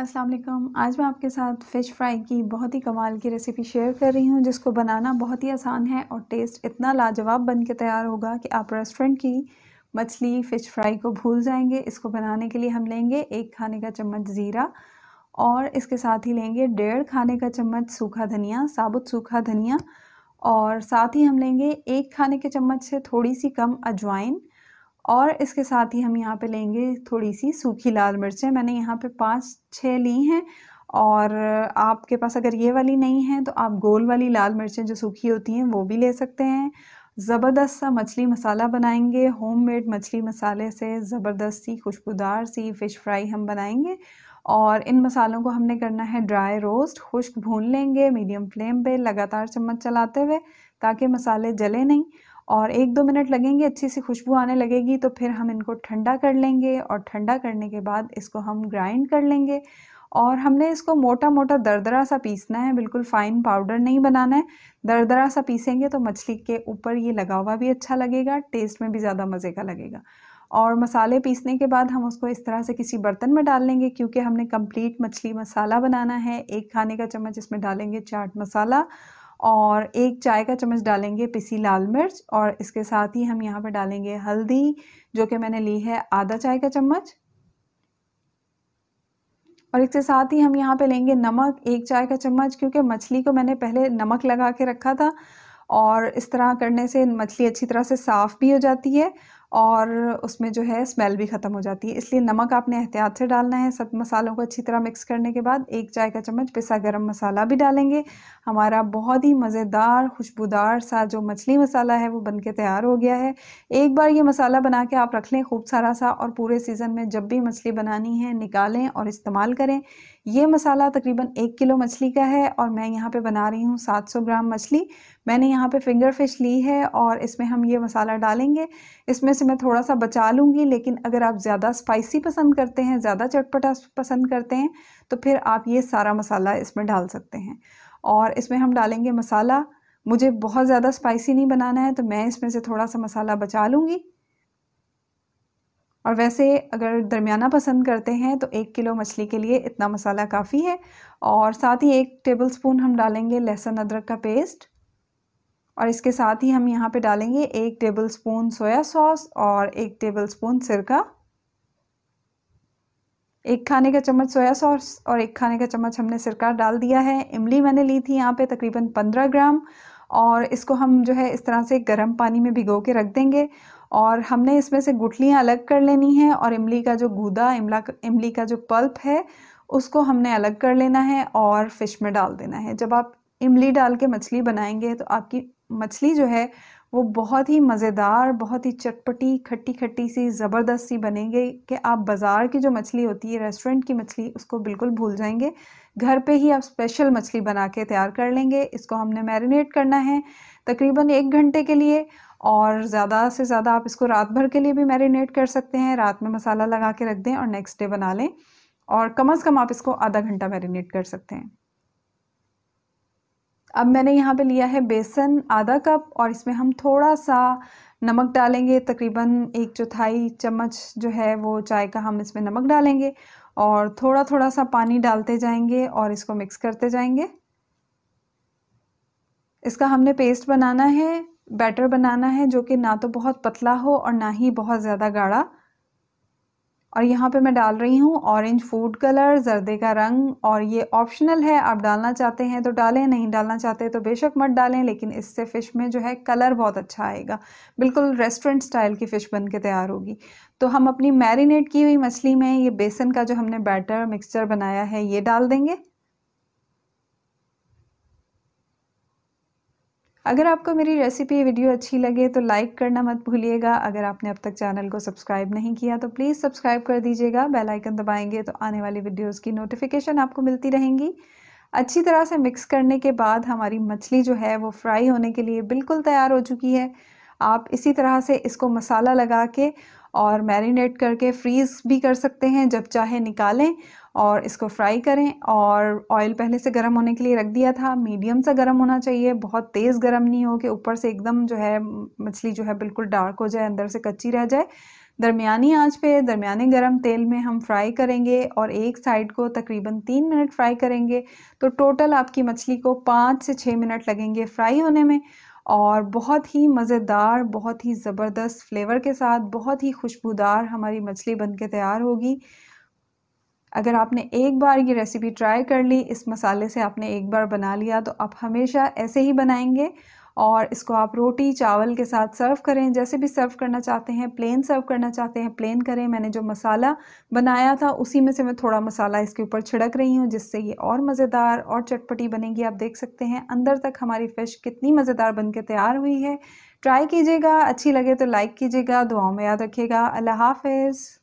असलम आज मैं आपके साथ फ़िश फ्राई की बहुत ही कमाल की रेसिपी शेयर कर रही हूँ जिसको बनाना बहुत ही आसान है और टेस्ट इतना लाजवाब बन के तैयार होगा कि आप रेस्टोरेंट की मछली फ़िश फ्राई को भूल जाएंगे इसको बनाने के लिए हम लेंगे एक खाने का चम्मच ज़ीरा और इसके साथ ही लेंगे डेढ़ खाने का चम्मच सूखा धनिया साबुत सूखा धनिया और साथ ही हम लेंगे एक खाने के चम्मच से थोड़ी सी कम अजवाइन और इसके साथ ही हम यहाँ पे लेंगे थोड़ी सी सूखी लाल मिर्चें मैंने यहाँ पे पाँच छः ली हैं और आपके पास अगर ये वाली नहीं है तो आप गोल वाली लाल मिर्चें जो सूखी होती हैं वो भी ले सकते हैं ज़बरदस्त सा मछली मसाला बनाएंगे होममेड मछली मसाले से ज़बरदस्त सी खुशबूदार सी फ़िश फ्राई हम बनाएंगे और इन मसालों को हमने करना है ड्राई रोस्ट खुश्क भून लेंगे मीडियम फ्लेम पे लगातार चम्मच चलाते हुए ताकि मसाले जले नहीं और एक दो मिनट लगेंगे अच्छी सी खुशबू आने लगेगी तो फिर हम इनको ठंडा कर लेंगे और ठंडा करने के बाद इसको हम ग्राइंड कर लेंगे और हमने इसको मोटा मोटा दरदरा सा पीसना है बिल्कुल फ़ाइन पाउडर नहीं बनाना है दरदरा सा पीसेंगे तो मछली के ऊपर ये लगा हुआ भी अच्छा लगेगा टेस्ट में भी ज़्यादा मज़े का लगेगा और मसाले पीसने के बाद हम उसको इस तरह से किसी बर्तन में डाल लेंगे क्योंकि हमने कंप्लीट मछली मसाला बनाना है एक खाने का चम्मच इसमें डालेंगे चाट मसाला और एक चाय का चम्मच डालेंगे पिसी लाल मिर्च और इसके साथ ही हम यहाँ पर डालेंगे हल्दी जो कि मैंने ली है आधा चाय का चम्मच और इसके साथ ही हम यहाँ पे लेंगे नमक एक चाय का चम्मच क्योंकि मछली को मैंने पहले नमक लगा के रखा था और इस तरह करने से मछली अच्छी तरह से साफ़ भी हो जाती है और उसमें जो है स्मेल भी ख़त्म हो जाती है इसलिए नमक आपने एहतियात से डालना है सब मसालों को अच्छी तरह मिक्स करने के बाद एक चाय का चम्मच पिसा गरम मसाला भी डालेंगे हमारा बहुत ही मज़ेदार खुशबूदार सा जो मछली मसाला है वो बन के तैयार हो गया है एक बार ये मसाला बना के आप रख लें खूब सारा सा और पूरे सीज़न में जब भी मछली बनानी है निकालें और इस्तेमाल करें ये मसाला तकरीबन एक किलो मछली का है और मैं यहाँ पे बना रही हूँ 700 ग्राम मछली मैंने यहाँ पे फिंगर फिश ली है और इसमें हम ये मसाला डालेंगे इसमें से मैं थोड़ा सा बचा लूँगी लेकिन अगर आप ज़्यादा स्पाइसी पसंद करते हैं ज़्यादा चटपटा पसंद करते हैं तो फिर आप ये सारा मसाला इसमें डाल सकते हैं और इसमें हम डालेंगे मसाला मुझे बहुत ज़्यादा स्पाइसी नहीं बनाना है तो मैं इसमें से थोड़ा सा मसाला बचा लूँगी और वैसे अगर दरमियाना पसंद करते हैं तो एक किलो मछली के लिए इतना मसाला काफ़ी है और साथ ही एक टेबल स्पून हम डालेंगे लहसुन अदरक का पेस्ट और इसके साथ ही हम यहाँ पे डालेंगे एक टेबल स्पून सोया सॉस और एक टेबल स्पून सिरका एक खाने का चम्मच सोया सॉस और एक खाने का चम्मच हमने सिरका डाल दिया है इमली मैंने ली थी यहाँ पर तकरीबन पंद्रह ग्राम और इसको हम जो है इस तरह से गर्म पानी में भिगो के रख देंगे और हमने इसमें से गुठलियाँ अलग कर लेनी है और इमली का जो गूदा इमला इमली का जो पल्प है उसको हमने अलग कर लेना है और फिश में डाल देना है जब आप इमली डाल के मछली बनाएंगे तो आपकी मछली जो है वो बहुत ही मज़ेदार बहुत ही चटपटी खट्टी खट्टी सी ज़बरदस्त सी बनेंगे कि आप बाज़ार की जो मछली होती है रेस्टोरेंट की मछली उसको बिल्कुल भूल जाएंगे घर पे ही आप स्पेशल मछली बना के तैयार कर लेंगे इसको हमने मैरिनेट करना है तकरीबन एक घंटे के लिए और ज़्यादा से ज़्यादा आप इसको रात भर के लिए भी मैरिनेट कर सकते हैं रात में मसाला लगा के रख दें और नेक्स्ट डे बना लें और कम अज़ कम आप इसको आधा घंटा मैरिनेट कर सकते हैं अब मैंने यहाँ पे लिया है बेसन आधा कप और इसमें हम थोड़ा सा नमक डालेंगे तकरीबन एक चौथाई चम्मच जो है वो चाय का हम इसमें नमक डालेंगे और थोड़ा थोड़ा सा पानी डालते जाएंगे और इसको मिक्स करते जाएंगे इसका हमने पेस्ट बनाना है बैटर बनाना है जो कि ना तो बहुत पतला हो और ना ही बहुत ज़्यादा गाढ़ा और यहाँ पे मैं डाल रही हूँ ऑरेंज फूड कलर जर्दे का रंग और ये ऑप्शनल है आप डालना चाहते हैं तो डालें नहीं डालना चाहते तो बेशक मत डालें लेकिन इससे फ़िश में जो है कलर बहुत अच्छा आएगा बिल्कुल रेस्टोरेंट स्टाइल की फ़िश बन के तैयार होगी तो हम अपनी मैरिनेट की हुई मछली में ये बेसन का जो हमने बैटर मिक्सचर बनाया है ये डाल देंगे अगर आपको मेरी रेसिपी वीडियो अच्छी लगे तो लाइक करना मत भूलिएगा अगर आपने अब तक चैनल को सब्सक्राइब नहीं किया तो प्लीज़ सब्सक्राइब कर दीजिएगा बेल आइकन दबाएंगे तो आने वाली वीडियोस की नोटिफिकेशन आपको मिलती रहेंगी अच्छी तरह से मिक्स करने के बाद हमारी मछली जो है वो फ्राई होने के लिए बिल्कुल तैयार हो चुकी है आप इसी तरह से इसको मसाला लगा के और मैरिनेट करके फ्रीज़ भी कर सकते हैं जब चाहे निकालें और इसको फ्राई करें और ऑयल पहले से गर्म होने के लिए रख दिया था मीडियम सा गर्म होना चाहिए बहुत तेज़ गर्म नहीं हो कि ऊपर से एकदम जो है मछली जो है बिल्कुल डार्क हो जाए अंदर से कच्ची रह जाए दरमियानी आंच पे दरमियाने गरम तेल में हम फ्राई करेंगे और एक साइड को तकरीबन तीन मिनट फ्राई करेंगे तो टोटल आपकी मछली को पाँच से छः मिनट लगेंगे फ्राई होने में और बहुत ही मज़ेदार बहुत ही ज़बरदस्त फ्लेवर के साथ बहुत ही खुशबूदार हमारी मछली बन के तैयार होगी अगर आपने एक बार ये रेसिपी ट्राई कर ली इस मसाले से आपने एक बार बना लिया तो आप हमेशा ऐसे ही बनाएंगे और इसको आप रोटी चावल के साथ सर्व करें जैसे भी सर्व करना चाहते हैं प्लेन सर्व करना चाहते हैं प्लेन करें मैंने जो मसाला बनाया था उसी में से मैं थोड़ा मसाला इसके ऊपर छिड़क रही हूँ जिससे ये और मज़ेदार और चटपटी बनेगी आप देख सकते हैं अंदर तक हमारी फ़िश कितनी मज़ेदार बन के तैयार हुई है ट्राई कीजिएगा अच्छी लगे तो लाइक कीजिएगा दुआओं में याद रखिएगा अल्लाह हाफिज़